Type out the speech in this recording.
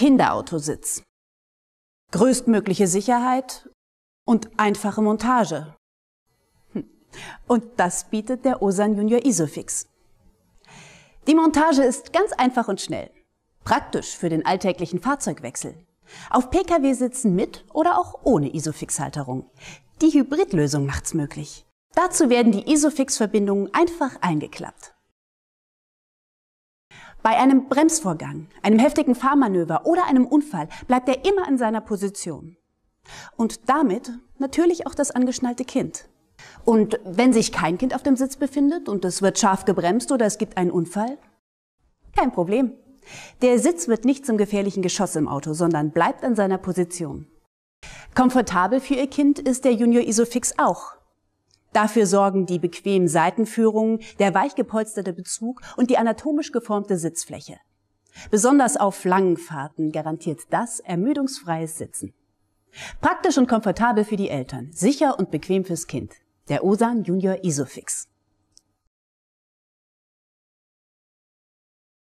Kinderautositz. Größtmögliche Sicherheit und einfache Montage. Hm. Und das bietet der Osan Junior Isofix. Die Montage ist ganz einfach und schnell. Praktisch für den alltäglichen Fahrzeugwechsel. Auf Pkw sitzen mit oder auch ohne Isofix-Halterung. Die Hybridlösung macht's möglich. Dazu werden die Isofix-Verbindungen einfach eingeklappt. Bei einem Bremsvorgang, einem heftigen Fahrmanöver oder einem Unfall bleibt er immer in seiner Position. Und damit natürlich auch das angeschnallte Kind. Und wenn sich kein Kind auf dem Sitz befindet und es wird scharf gebremst oder es gibt einen Unfall? Kein Problem. Der Sitz wird nicht zum gefährlichen Geschoss im Auto, sondern bleibt an seiner Position. Komfortabel für Ihr Kind ist der Junior Isofix auch. Dafür sorgen die bequemen Seitenführungen, der weich gepolsterte Bezug und die anatomisch geformte Sitzfläche. Besonders auf langen Fahrten garantiert das ermüdungsfreies Sitzen. Praktisch und komfortabel für die Eltern, sicher und bequem fürs Kind. Der Osan Junior Isofix.